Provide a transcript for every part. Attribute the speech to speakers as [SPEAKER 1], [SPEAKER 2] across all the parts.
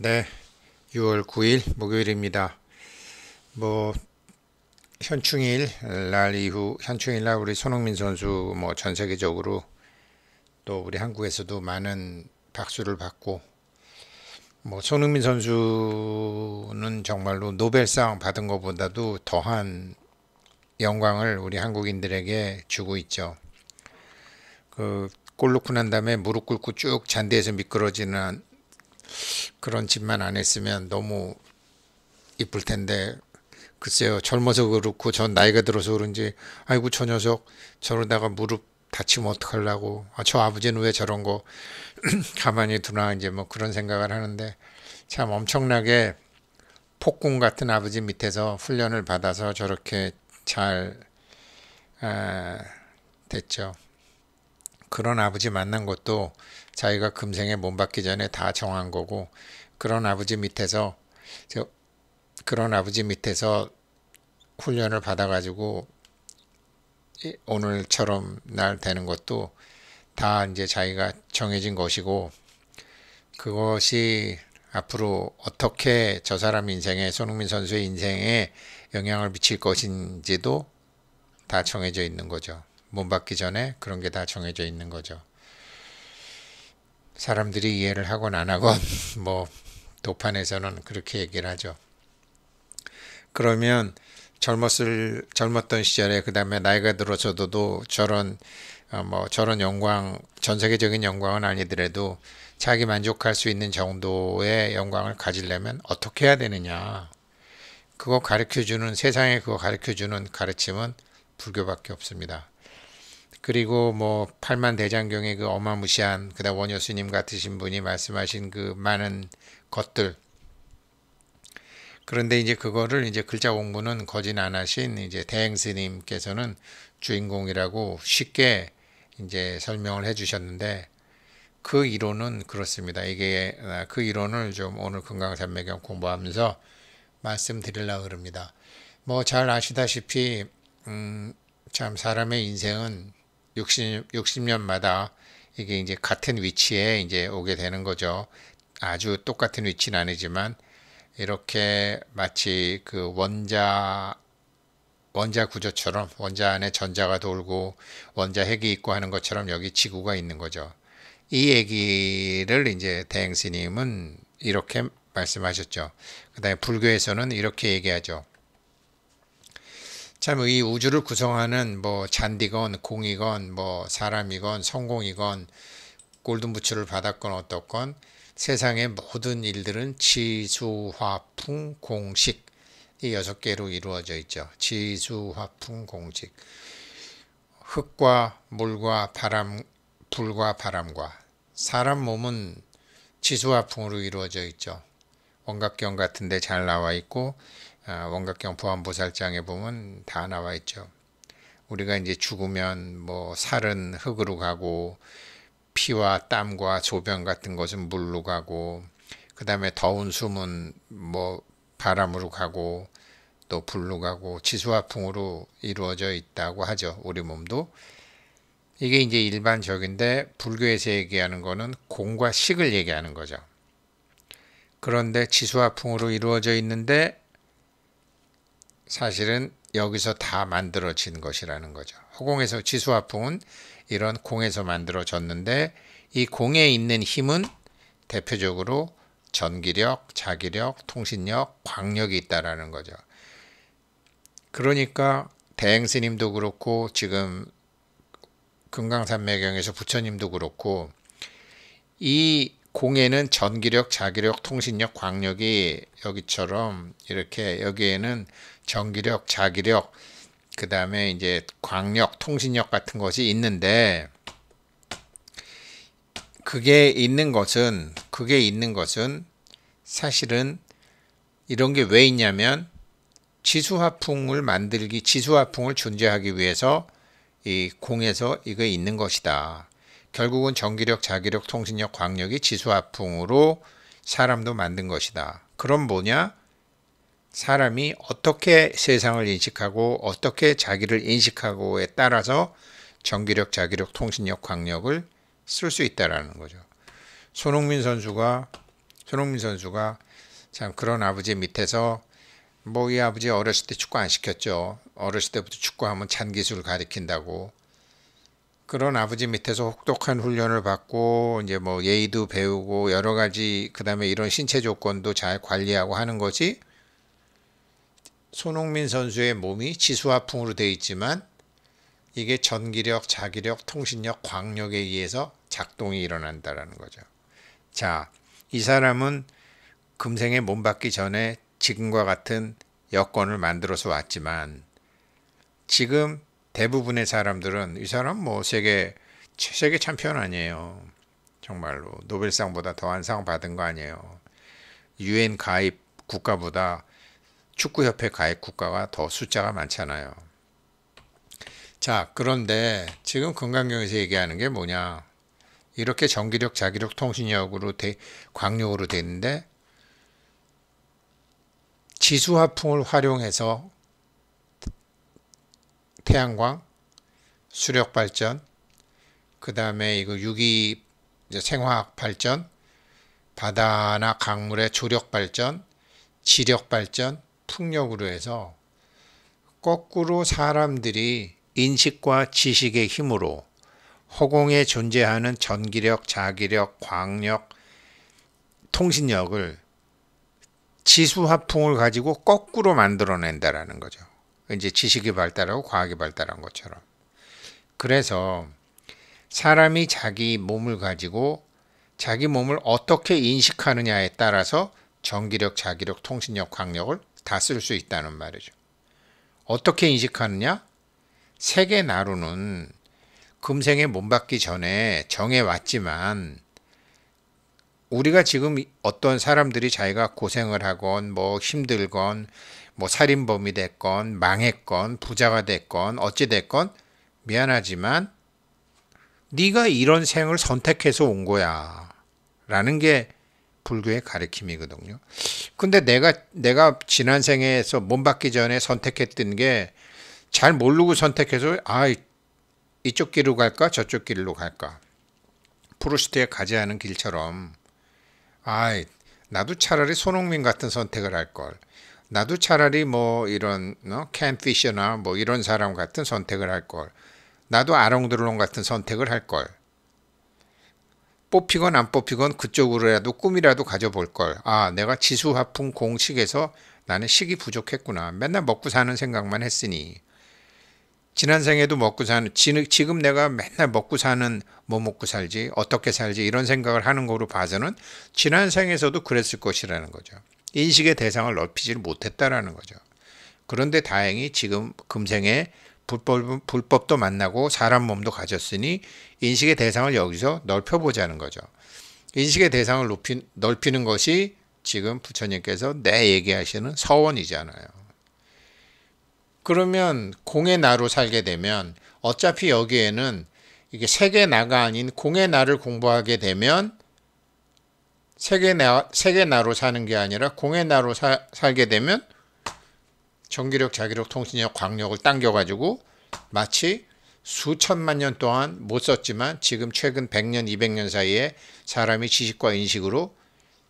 [SPEAKER 1] 네, 6월 9일 목요일입니다. 뭐 현충일 날 이후 현충일 날 우리 손흥민 선수 뭐 전 세계적으로 또 우리 한국에서도 많은 박수를 받고 뭐 손흥민 선수는 정말로 노벨상 받은 것보다도 더한 영광을 우리 한국인들에게 주고 있죠. 그골 넣고 난 다음에 무릎 꿇고 쭉 잔디에서 미끄러지는 그런 짓만 안 했으면 너무 이쁠 텐데 글쎄요 젊어서 그렇고 전 나이가 들어서 그런지 아이고 저 녀석 저러다가 무릎 다치면 어떡하려고 아, 저 아버지는 왜 저런 거 가만히 두나 이제 뭐 그런 생각을 하는데 참 엄청나게 폭군 같은 아버지 밑에서 훈련을 받아서 저렇게 잘 아, 됐죠. 그런 아버지 만난 것도 자기가 금생에 몸 받기 전에 다 정한 거고 그런 아버지 밑에서 저 그런 아버지 밑에서 훈련을 받아가지고 오늘처럼 날 되는 것도 다 이제 자기가 정해진 것이고 그것이 앞으로 어떻게 저 사람 인생에 손흥민 선수의 인생에 영향을 미칠 것인지도 다 정해져 있는 거죠. 문 받기 전에 그런 게 다 정해져 있는 거죠. 사람들이 이해를 하건 안 하건 뭐 도판에서는 그렇게 얘기를 하죠. 그러면 젊었을 젊었던 시절에 그 다음에 나이가 들어서도 저런 어, 뭐 저런 영광 전 세계적인 영광은 아니더라도 자기 만족할 수 있는 정도의 영광을 가지려면 어떻게 해야 되느냐 그거 가르쳐 주는 세상에 그거 가르쳐 주는 가르침은 불교밖에 없습니다. 그리고 뭐 팔만 대장경의 그 어마무시한 그다음 원효스님 같으신 분이 말씀하신 그 많은 것들 그런데 이제 그거를 이제 글자 공부는 거진 안 하신 이제 대행 스님께서는 주인공이라고 쉽게 이제 설명을 해주셨는데 그 이론은 그렇습니다. 이게 아, 그 이론을 좀 오늘 건강산매경 공부하면서 말씀드리려고 그럽니다. 뭐 잘 아시다시피 음, 참 사람의 인생은 60, 60년마다 이게 이제 같은 위치에 이제 오게 되는 거죠. 아주 똑같은 위치는 아니지만 이렇게 마치 그 원자 원자 구조처럼 원자 안에 전자가 돌고 원자 핵이 있고 하는 것처럼 여기 지구가 있는 거죠. 이 얘기를 이제 대행 스님은 이렇게 말씀하셨죠. 그 다음에 불교에서는 이렇게 얘기하죠. 참이 우주를 구성하는 뭐 잔디건 공이건 뭐 사람이건 성공이건 골든부츠를 받았건 어떻건 세상의 모든 일들은 지수화풍 공식 이 여섯 개로 이루어져 있죠. 지수화풍 공식 흙과 물과 바람 불과 바람과 사람 몸은 지수화풍으로 이루어져 있죠. 원각경 같은데 잘 나와 있고 아, 원각경 보안보살장에 보면 다 나와 있죠. 우리가 이제 죽으면 뭐 살은 흙으로 가고 피와 땀과 조변 같은 것은 물로 가고 그 다음에 더운 숨은 뭐 바람으로 가고 또 불로 가고 지수화풍으로 이루어져 있다고 하죠. 우리 몸도 이게 이제 일반적인데 불교에서 얘기하는 거는 공과 식을 얘기하는 거죠. 그런데 지수화풍으로 이루어져 있는데 사실은 여기서 다 만들어진 것이라는 거죠. 허공에서 지수화풍은 이런 공에서 만들어졌는데 이 공에 있는 힘은 대표적으로 전기력, 자기력, 통신력, 광력이 있다라는 거죠. 그러니까 대행스님도 그렇고 지금 금강산매경에서 부처님도 그렇고 이 공에는 전기력, 자기력, 통신력, 광력이 여기처럼 이렇게 여기에는 전기력, 자기력, 그 다음에 이제 광력, 통신력 같은 것이 있는데 그게 있는 것은 그게 있는 것은 사실은 이런 게 왜 있냐면 지수화풍을 만들기 지수화풍을 존재하기 위해서 이 공에서 이거 있는 것이다. 결국은 전기력, 자기력, 통신력, 광력이 지수화풍으로 사람도 만든 것이다. 그럼 뭐냐? 사람이 어떻게 세상을 인식하고 어떻게 자기를 인식하고에 따라서 전기력, 자기력, 통신력, 광력을 쓸 수 있다라는 거죠. 손흥민 선수가 손흥민 선수가 참 그런 아버지 밑에서 뭐 이 아버지 어렸을 때 축구 안 시켰죠. 어렸을 때부터 축구하면 잔기술 가리킨다고 그런 아버지 밑에서 혹독한 훈련을 받고 이제 뭐 예의도 배우고 여러 가지 그다음에 이런 신체 조건도 잘 관리하고 하는 거지 손흥민 선수의 몸이 지수화풍으로 돼 있지만 이게 전기력, 자기력, 통신력, 광력에 의해서 작동이 일어난다라는 거죠. 자, 이 사람은 금생에 몸 받기 전에 지금과 같은 여건을 만들어서 왔지만 지금 대부분의 사람들은 이 사람 뭐 세계 세계 챔피언 아니에요. 정말로 노벨상보다 더한 상 받은 거 아니에요. 유엔 가입 국가보다 축구협회 가입 국가가 더 숫자가 많잖아요. 자, 그런데 지금 건강경에서 얘기하는 게 뭐냐? 이렇게 전기력, 자기력, 통신력으로 돼, 광력으로 되는데 지수화풍을 활용해서 태양광, 수력 발전, 그 다음에 이거 유기 생화학 발전, 바다나 강물의 조력 발전, 지력 발전, 풍력으로 해서 거꾸로 사람들이 인식과 지식의 힘으로 허공에 존재하는 전기력, 자기력, 광력, 통신력을 지수화풍을 가지고 거꾸로 만들어낸다라는 거죠. 이제 지식이 발달하고 과학이 발달한 것처럼. 그래서 사람이 자기 몸을 가지고 자기 몸을 어떻게 인식하느냐에 따라서 전기력, 자기력, 통신력, 광력을 다 쓸 수 있다는 말이죠. 어떻게 인식하느냐? 세계 나루는 금생에 몸 받기 전에 정해왔지만 우리가 지금 어떤 사람들이 자기가 고생을 하건 뭐 힘들건 뭐 살인범이 됐건 망했건 부자가 됐건 어찌 됐건 미안하지만 네가 이런 생을 선택해서 온 거야. 라는 게 불교의 가르침이거든요. 근데 내가 내가 지난 생에서 몸 받기 전에 선택했던 게 잘 모르고 선택해서 아 이쪽 길로 갈까 저쪽 길로 갈까. 프루스트에 가지 않은 길처럼 아 나도 차라리 손흥민 같은 선택을 할 걸. 나도 차라리 뭐 이런 어? 캔피셔나 뭐 이런 사람 같은 선택을 할 걸. 나도 아롱드롱 같은 선택을 할 걸. 뽑히건 안 뽑히건 그쪽으로라도 꿈이라도 가져볼 걸. 아, 내가 지수화풍 공식에서 나는 식이 부족했구나. 맨날 먹고 사는 생각만 했으니. 지난 생에도 먹고 사는 지금 내가 맨날 먹고 사는 뭐 먹고 살지 어떻게 살지 이런 생각을 하는 거로 봐서는 지난 생에서도 그랬을 것이라는 거죠. 인식의 대상을 넓히지 를 못했다라는 거죠. 그런데 다행히 지금 금생에 불법, 불법도 만나고 사람 몸도 가졌으니 인식의 대상을 여기서 넓혀보자는 거죠. 인식의 대상을 높이, 넓히는 것이 지금 부처님께서 내 얘기하시는 서원이잖아요. 그러면 공의 나로 살게 되면 어차피 여기에는 이게 세계 나가 아닌 공의 나를 공부하게 되면 세계 나, 세계 나로 사는 게 아니라 공의 나로 사, 살게 되면 전기력, 자기력, 통신력, 광력을 당겨가지고 마치 수천만 년 동안 못 썼지만 지금 최근 100년, 200년 사이에 사람이 지식과 인식으로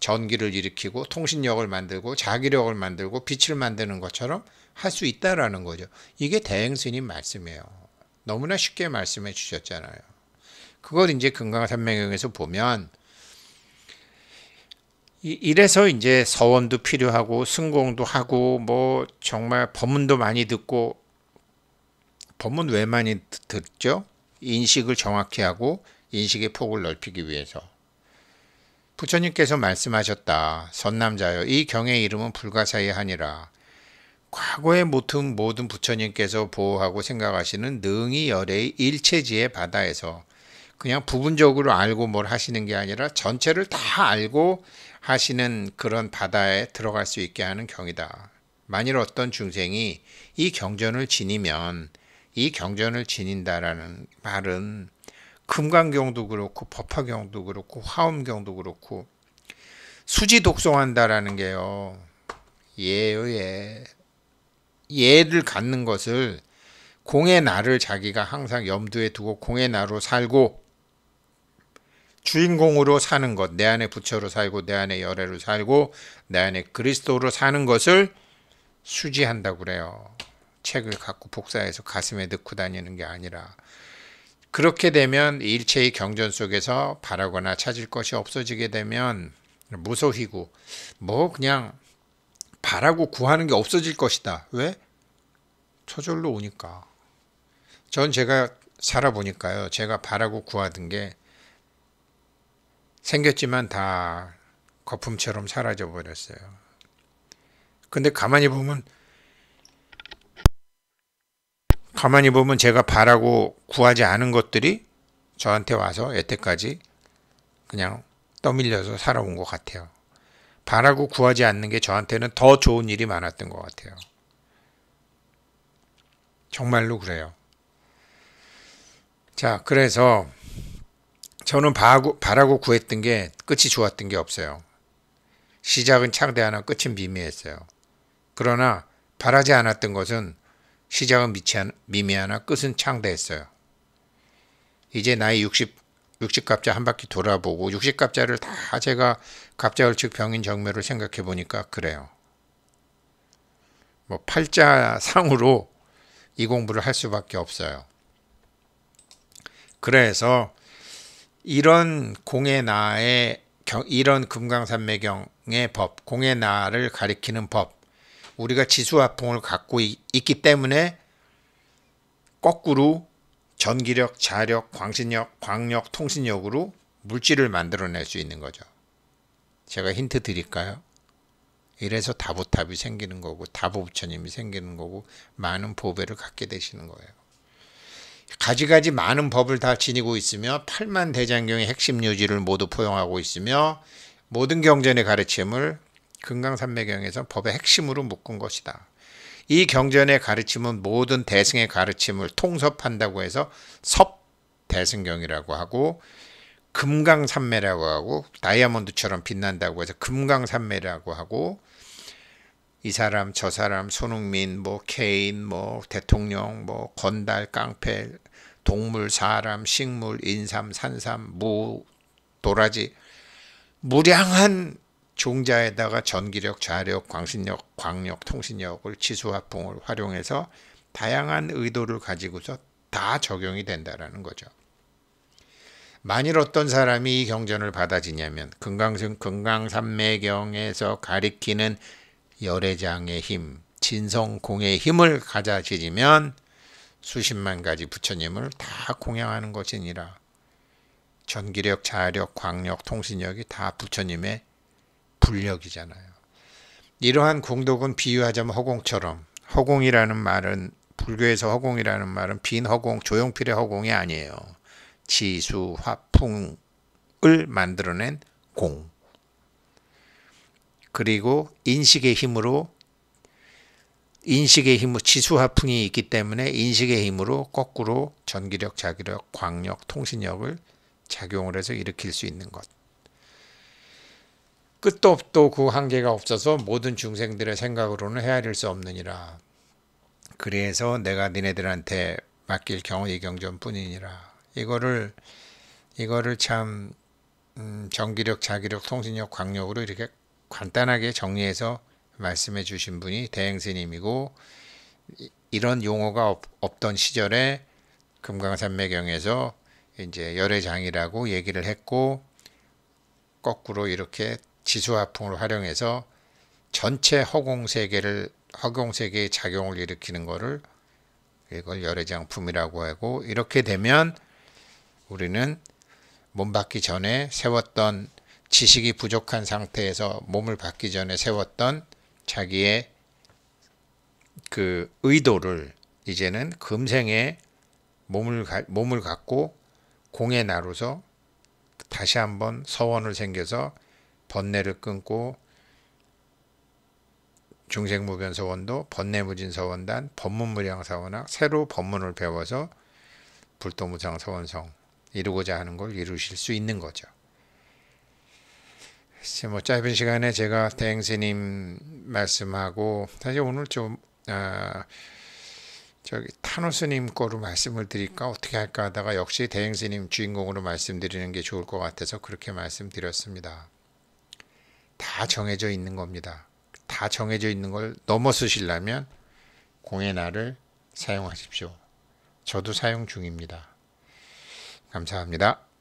[SPEAKER 1] 전기를 일으키고 통신력을 만들고 자기력을 만들고 빛을 만드는 것처럼 할 수 있다라는 거죠. 이게 대행스님 말씀이에요. 너무나 쉽게 말씀해 주셨잖아요. 그걸 이제 금강산명경에서 보면 이래서 이제 서원도 필요하고 승공도 하고 뭐 정말 법문도 많이 듣고 법문 왜 많이 듣죠? 인식을 정확히 하고 인식의 폭을 넓히기 위해서. 부처님께서 말씀하셨다. 선남자여 이 경의 이름은 불가사의하니라. 과거에 모든 모든 부처님께서 보호하고 생각하시는 능이 열의 일체지의 바다에서 그냥 부분적으로 알고 뭘 하시는 게 아니라 전체를 다 알고 하시는 그런 바다에 들어갈 수 있게 하는 경이다. 만일 어떤 중생이 이 경전을 지니면 이 경전을 지닌다라는 말은 금강경도 그렇고 법화경도 그렇고 화엄경도 그렇고 수지 독송한다라는 게요. 예의 예. 예를 갖는 것을 공의 나를 자기가 항상 염두에 두고 공의 나로 살고 주인공으로 사는 것, 내 안에 부처로 살고 내 안에 열애로 살고 내 안에 그리스도로 사는 것을 수지한다고 그래요. 책을 갖고 복사해서 가슴에 넣고 다니는 게 아니라 그렇게 되면 일체의 경전 속에서 바라거나 찾을 것이 없어지게 되면 무소희고 뭐 그냥 바라고 구하는 게 없어질 것이다. 왜? 저절로 오니까. 전 제가 살아보니까요. 제가 바라고 구하던 게 생겼지만 다 거품처럼 사라져 버렸어요. 근데 가만히 보면 가만히 보면 제가 바라고 구하지 않은 것들이 저한테 와서 여태까지 그냥 떠밀려서 살아온 것 같아요. 바라고 구하지 않는 게 저한테는 더 좋은 일이 많았던 것 같아요. 정말로 그래요. 자, 그래서 저는 바하고, 바라고 구했던 게 끝이 좋았던 게 없어요. 시작은 창대하나 끝은 미미했어요. 그러나 바라지 않았던 것은 시작은 미치한, 미미하나 끝은 창대했어요. 이제 나이 60, 60갑자 한 바퀴 돌아보고 60갑자를 다 제가 갑자울측 병인 정묘를 생각해 보니까 그래요. 뭐 팔자 상으로 이 공부를 할 수밖에 없어요. 그래서 이런 공해나의 이런 금강산매경의 법, 공해나를 가리키는 법, 우리가 지수화풍을 갖고 있, 기 때문에 거꾸로 전기력, 자력, 광신력, 광력, 통신력으로 물질을 만들어낼 수 있는 거죠. 제가 힌트 드릴까요? 이래서 다보탑이 생기는 거고 다보부처님이 생기는 거고 많은 보배를 갖게 되시는 거예요. 가지가지 많은 법을 다 지니고 있으며 8만 대장경의 핵심 요지를 모두 포용하고 있으며 모든 경전의 가르침을 금강산매경에서 법의 핵심으로 묶은 것이다. 이 경전의 가르침은 모든 대승의 가르침을 통섭한다고 해서 섭대승경이라고 하고 금강산매라고 하고 다이아몬드처럼 빛난다고 해서 금강산매라고 하고 이 사람 저 사람 손흥민 뭐 케인 뭐 대통령 뭐 건달 깡패 동물 사람 식물 인삼 산삼 무 도라지 무량한 종자에다가 전기력 좌력 광신력 광력 통신력을 치수화풍을 활용해서 다양한 의도를 가지고서 다 적용이 된다라는 거죠. 만일 어떤 사람이 이 경전을 받아지냐면 금강승 금강산매경에서 가리키는 열애장의 힘, 진성공의 힘을 가자지리면 수십만 가지 부처님을 다 공양하는 것이니라. 전기력, 자력, 광력, 통신력이 다 부처님의 불력이잖아요. 이러한 공덕은 비유하자면 허공처럼 허공이라는 말은 불교에서 허공이라는 말은 빈 허공, 조용필의 허공이 아니에요. 지수, 화풍을 만들어낸 공. 그리고 인식의 힘으로 인식의 힘으로 지수화풍이 있기 때문에 인식의 힘으로 거꾸로 전기력, 자기력, 광력, 통신력을 작용을 해서 일으킬 수 있는 것. 끝도 없도 그 한계가 없어서 모든 중생들의 생각으로는 헤아릴 수 없느니라. 그래서 내가 니네들한테 맡길 경우 이경전뿐이니라. 이거를 이거를 참 음, 전기력, 자기력, 통신력, 광력으로 이렇게 간단하게 정리해서 말씀해 주신 분이 대행스님이고 이런 용어가 없, 던 시절에 금강산매경에서 이제 열애장이라고 얘기를 했고 거꾸로 이렇게 지수화풍을 활용해서 전체 허공 세계를 허공 세계의 작용을 일으키는 거를 이걸 열애장품이라고 하고 이렇게 되면 우리는 몸 받기 전에 세웠던 지식이 부족한 상태에서 몸을 받기 전에 세웠던 자기의 그 의도를 이제는 금생에 몸을 가, 몸을 갖고 공에 나로서 다시 한번 서원을 생겨서 번뇌를 끊고 중생무변서원도 번뇌무진서원단 법문무량사원학 새로 법문을 배워서 불도무상서원성 이루고자 하는 걸 이루실 수 있는 거죠. 사실 뭐 짧은 시간에 제가 대행스님 말씀하고 사실 오늘 좀 아, 저기 타노스님 거로 말씀을 드릴까 어떻게 할까 하다가 역시 대행스님 주인공으로 말씀드리는 게 좋을 것 같아서 그렇게 말씀드렸습니다. 다 정해져 있는 겁니다. 다 정해져 있는 걸 넘어서시려면 공의 날을 사용하십시오. 저도 사용 중입니다. 감사합니다.